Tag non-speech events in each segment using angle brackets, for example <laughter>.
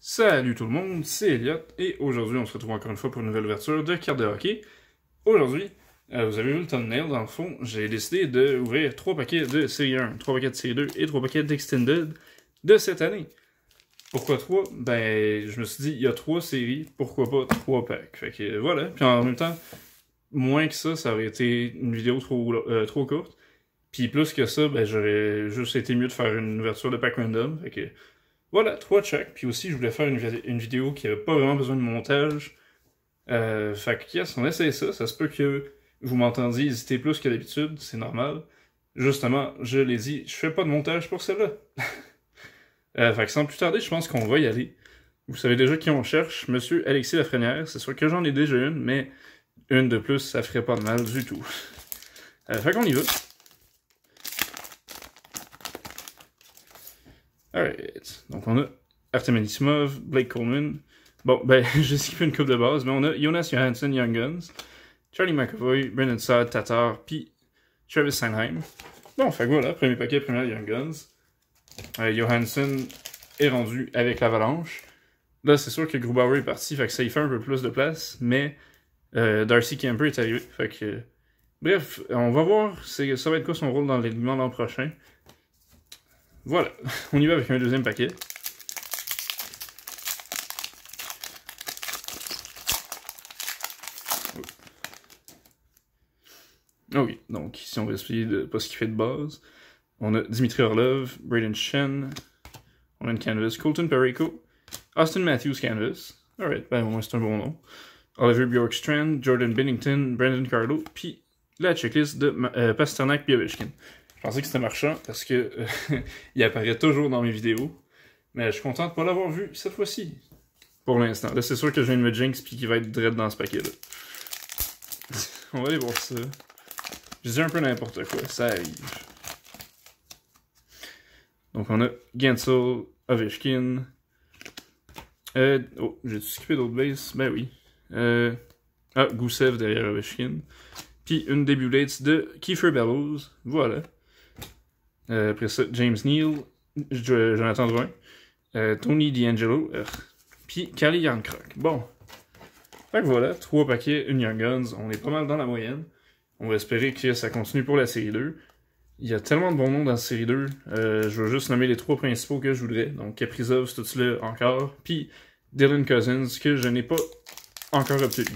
Salut tout le monde, c'est Elliot et aujourd'hui on se retrouve encore une fois pour une nouvelle ouverture de cartes de hockey. Aujourd'hui, euh, vous avez vu le thumbnail, dans le fond, j'ai décidé d'ouvrir 3 paquets de série 1, 3 paquets de série 2 et 3 paquets d'Extended de cette année. Pourquoi 3 Ben, je me suis dit, il y a 3 séries, pourquoi pas 3 packs Fait que euh, voilà, puis en même temps, moins que ça, ça aurait été une vidéo trop, euh, trop courte. Puis plus que ça, ben j'aurais juste été mieux de faire une ouverture de pack random. Fait voilà, trois checks. Puis aussi, je voulais faire une, vidéo qui n'avait pas vraiment besoin de montage. Euh, fait que, yes, on essaie ça. Ça se peut que vous m'entendiez hésiter plus que d'habitude, c'est normal. Justement, je l'ai dit, je fais pas de montage pour celle-là. <laughs> Euh, fait que sans plus tarder, je pense qu'on va y aller. Vous savez déjà qui on cherche, Monsieur Alexis Lafrenière. C'est sûr que j'en ai déjà une, mais une de plus, ça ferait pas de mal du tout. Euh, fait qu'on y va. Alright. Donc on a Artemy Smov, Blake Coleman. Bon, ben, <laughs> je skippé une coupe de base, mais on a Jonas Johansson, Young Guns, Charlie McAvoy, Brendan Saad, Tatar, puis Travis Sandheim. Bon, fait que voilà, premier paquet, première Young Guns. Euh, Johansson est rendu avec l'Avalanche. Là, c'est sûr que Grubauer est parti, fait que ça y fait un peu plus de place, mais euh, Darcy Kemper est arrivé. Fait que, bref, on va voir ça va être quoi son rôle dans l'élément l'an prochain. Voilà, <laughs> on y va avec un deuxième paquet. Oh. Ok, donc si on va essayer de pas ce qu'il fait de base, on a Dimitri Orlov, Braden Shen, on a une canvas, Colton Perico, Austin Matthews canvas, alright, ben au moins c'est un bon nom, Oliver Bjorkstrand, Jordan Bennington, Brandon Carlo, puis la checklist de euh, Pasternak Piovichkin. Je pensais que c'était marchand parce que euh, <laughs> il apparaît toujours dans mes vidéos. Mais je suis content de pas l'avoir vu cette fois-ci. Pour l'instant. Là, c'est sûr que j'ai une de me jinx puis qu'il va être dread dans ce paquet-là. <laughs> On va aller voir ça. Je dis un peu n'importe quoi, ça arrive. Donc on a Gensel, Ovechkin. Euh, oh, j'ai skippé d'autres bases? Ben oui. Euh, ah, Goussev derrière Ovechkin. Puis une debut de Kiefer Bellows. Voilà. Euh, après ça, James Neal, Jonathan Drouin, euh, Tony D'Angelo, euh, puis Cali Yankrock. Bon. Fait que voilà, trois paquets, Union Guns. On est pas mal dans la moyenne. On va espérer que ça continue pour la série 2. Il y a tellement de bons noms dans la série 2. je vais juste nommer les trois principaux que je voudrais. Donc Caprizov, cela encore, puis Dylan Cousins que je n'ai pas encore obtenu.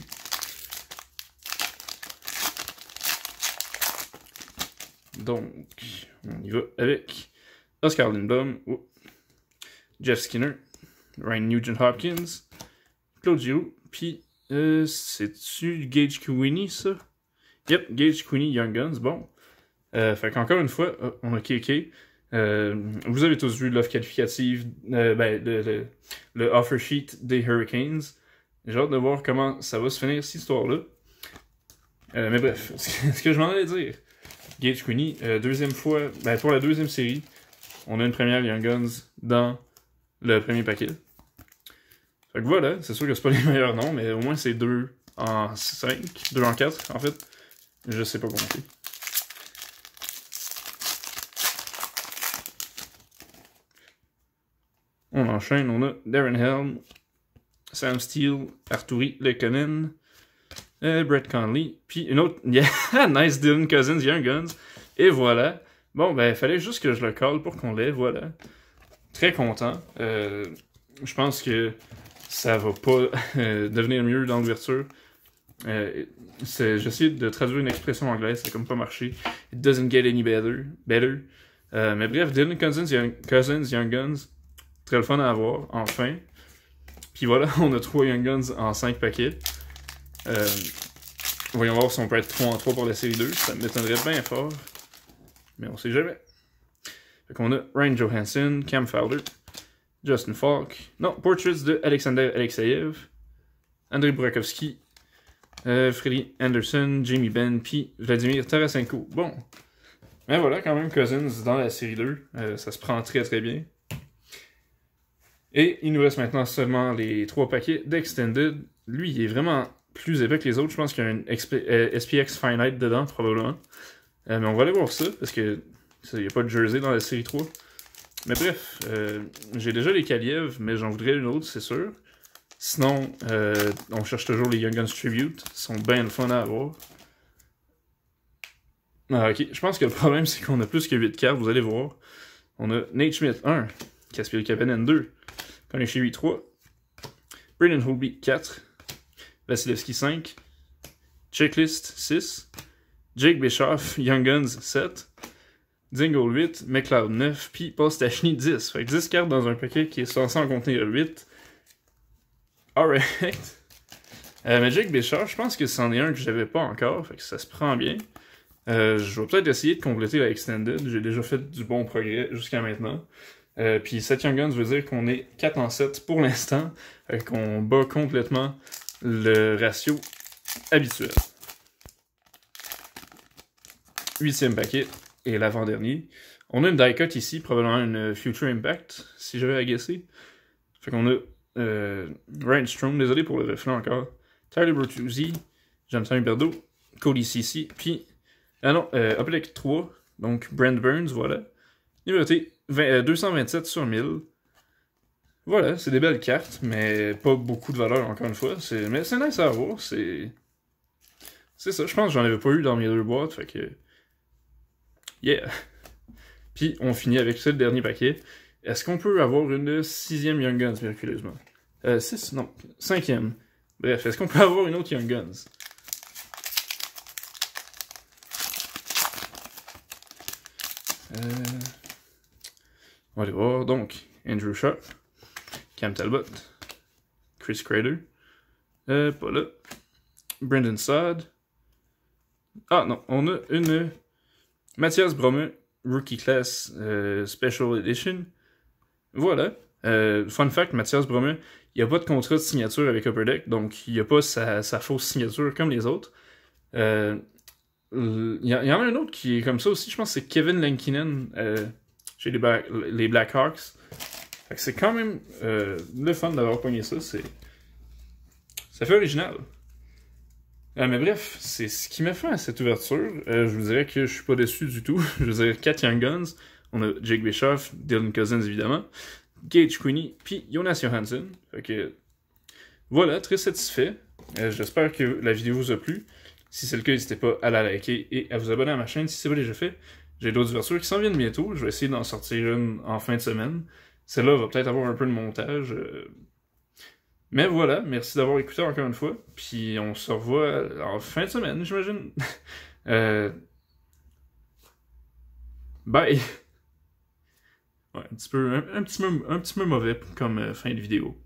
Donc, on y va avec Oscar Lindblom, Jeff Skinner, Ryan Nugent Hopkins, Claude Claudio, puis euh, c'est-tu Gage Queenie ça? Yep, Gage Queenie Young Guns, bon. Euh, fait qu'encore une fois, oh, on a KK. Euh, vous avez tous vu l'offre qualificative, euh, ben, le, le, le, offer sheet des Hurricanes. J'ai hâte de voir comment ça va se finir cette histoire-là. mais bref, <laughs> ce que je m'en allais dire, Gage Queenie, euh, deuxième fois, ben, pour la deuxième série, on a une première Young Guns dans le premier paquet. Fait que voilà, c'est sûr que c'est pas <laughs> les meilleurs noms, mais au moins c'est deux en 5, 2 en 4 en fait. Je sais pas compter. On enchaîne, on a Darren Helm, Sam Steele, Arturi Conan. Euh, Brett Conley. Puis une autre. <laughs> Yeah, nice Dylan Cousins, Young Guns. Et voilà. Bon, ben, il fallait juste que je le colle pour qu'on l'ait. Voilà. Très content. Euh, je pense que ça va pas <laughs> euh, devenir mieux dans l'ouverture. J'essaie de traduire une expression anglaise, ça a comme pas marché. It doesn't get any better. better. mais bref, Dylan Cousins Young, Guns. Très le fun à avoir, enfin. Puis voilà, <laughs> on a trois Young Guns en cinq paquets. Euh, voyons voir si on peut être 3 en 3 pour la série 2. Ça m'étonnerait bien fort. Mais on sait jamais. donc qu'on a Ryan Johansson, Cam Fowler, Justin Falk. Non, Portraits de Alexander Alexeyev, Andrei Burakovsky, euh, Freddy Anderson, Jamie Ben, puis Vladimir Tarasenko. Bon. Mais voilà, quand même, Cousins dans la série 2. Euh, ça se prend très très bien. Et il nous reste maintenant seulement les trois paquets d'Extended. Lui, il est vraiment plus épais que les autres. Je pense qu'il y a un SPX euh, Finite dedans, probablement. Euh, mais on va aller voir ça, parce que il n'y a pas de jersey dans la série 3. Mais bref, euh, j'ai déjà les Kaliev, mais j'en voudrais une autre, c'est sûr. Sinon, on cherche toujours les Young Guns Tribute. Ils sont bien fun à avoir. Ah, ok. Je pense que le problème, c'est qu'on a plus que 8 cartes, vous allez voir. On a Nate Schmidt 1, Caspio Kapanen 2, 8 3, Brennan Holby 4, Vasilevski 5, Checklist 6, Jake Bischoff, <laughs> Young Guns 7, Dingle 8, McLeod 9, puis Postachny 10. Fait que 10 cartes dans un paquet qui est censé en contenir 8. Alright. <laughs> Euh, mais Jake Bischoff, je pense que c'en est un que j'avais pas encore, fait que ça se prend bien. Euh, je vais peut-être essayer de compléter la Extended, j'ai déjà fait du bon progrès jusqu'à maintenant. Euh, puis 7 Young Guns veut dire qu'on est 4 en 7 pour l'instant, qu'on bat complètement le ratio habituel. Huitième paquet et l'avant-dernier. On a une die cut ici, probablement une euh, Future Impact, si j'avais vais guesser. Fait qu'on a euh, Ryan désolé pour le reflet encore. Tyler Bertuzzi, Jonathan Huberdo, Cody Cici, puis. Ah non, euh, 3, donc Brand Burns, voilà. Numéroté 227 euh, sur 1000. Voilà, c'est des belles cartes, mais pas beaucoup de valeur, encore une fois. Mais c'est nice à avoir, c'est... C'est ça, je pense que j'en avais pas eu dans mes deux boîtes, fait que... Yeah! <laughs> Puis, on finit avec ce dernier paquet. Est-ce qu'on peut avoir une sixième Young Guns, miraculeusement? Euh, six? Non, cinquième. Bref, est-ce qu'on peut <laughs> avoir une autre Young Guns? Euh... On va aller voir, donc, Andrew Sharp. Cam Talbot, Chris Crater, euh, pas là, Brendan Saad, Ah non, on a une Mathias Bromeux, Rookie Class euh, Special Edition. Voilà. Euh, fun fact, Mathias Bromeux, il n'y a pas de contrat de signature avec Upper Deck, donc il n'y a pas sa, fausse signature comme les autres. il y, en a un autre qui est comme ça aussi, je pense que c'est Kevin Lankinen chez les, Black, les Blackhawks c'est quand même euh, le fun d'avoir pogné ça. C'est... Ça fait original. Euh, mais bref, c'est ce qui m'a fait à cette ouverture. Euh, je vous dirais que je suis pas déçu du tout. <laughs> je vous dire, 4 Young Guns, on a Jake Bischoff, Dylan Cousins évidemment, Gage Queenie, puis Jonas Johansson. Fait que voilà, très satisfait. J'espère que la vidéo vous a plu. Si c'est le cas, n'hésitez pas à la liker et à vous abonner à ma chaîne si c'est pas déjà fait. J'ai d'autres ouvertures qui s'en viennent bientôt. Je vais essayer d'en sortir une en fin de semaine. Celle-là va peut-être avoir un peu de montage. Euh. Mais voilà, merci d'avoir écouté encore une fois. Puis on se revoit en fin de semaine, j'imagine. <laughs> Euh. Bye! <laughs> Ouais, un petit un petit peu mauvais comme euh, fin de vidéo.